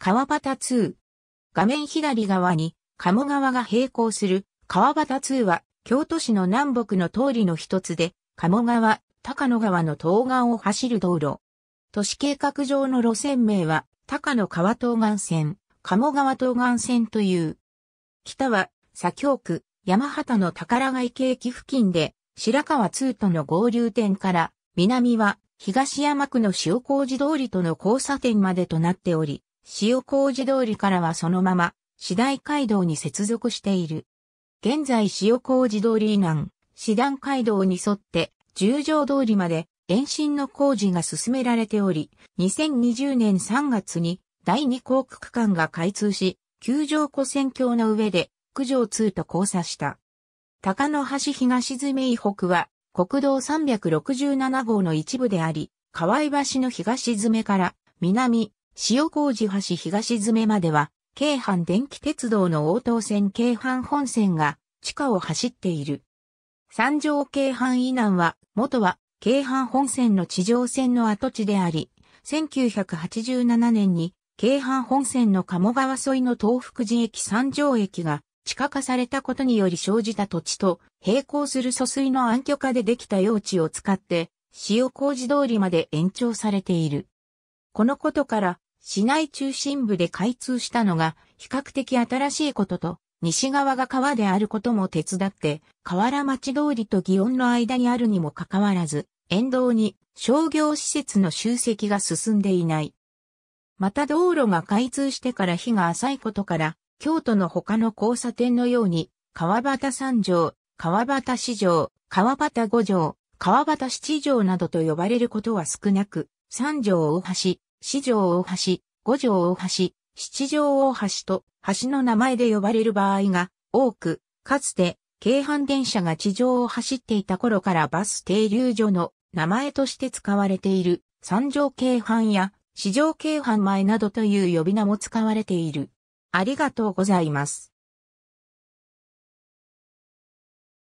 川端2。画面左側に鴨川が並行する川端2は京都市の南北の通りの一つで鴨川、高野川の東岸を走る道路。都市計画上の路線名は高野川東岸線、鴨川東岸線という。北は左京区山畑の宝ヶ池駅付近で白川2との合流点から南は東山区の塩麹通りとの交差点までとなっており、塩麹通りからはそのまま、次第街道に接続している。現在塩麹通り以南、師段街道に沿って十条通りまで延伸の工事が進められており、2020年3月に第二航空区間が開通し、九条湖線橋の上で九条通と交差した。高野橋東詰以北は国道367号の一部であり、河合橋の東詰から南、塩麹橋東詰までは、京阪電気鉄道の応答線京阪本線が地下を走っている。三条京阪以南は、元は京阪本線の地上線の跡地であり、1987年に京阪本線の鴨川沿いの東福寺駅三条駅が地下化されたことにより生じた土地と並行する疎水の暗渠化でできた用地を使って、塩麹通りまで延長されている。このことから、市内中心部で開通したのが比較的新しいことと、西側が川であることも手伝って、河原町通りと祇園の間にあるにもかかわらず、沿道に商業施設の集積が進んでいない。また道路が開通してから日が浅いことから、京都の他の交差点のように、川端三条、川端四条、川端五条、川端七条などと呼ばれることは少なく、三条大橋、四条大橋、五条大橋、七条大橋と橋の名前で呼ばれる場合が多く、かつて京阪電車が地上を走っていた頃からバス停留所の名前として使われている三条京阪や四条京阪前などという呼び名も使われている。ありがとうございます。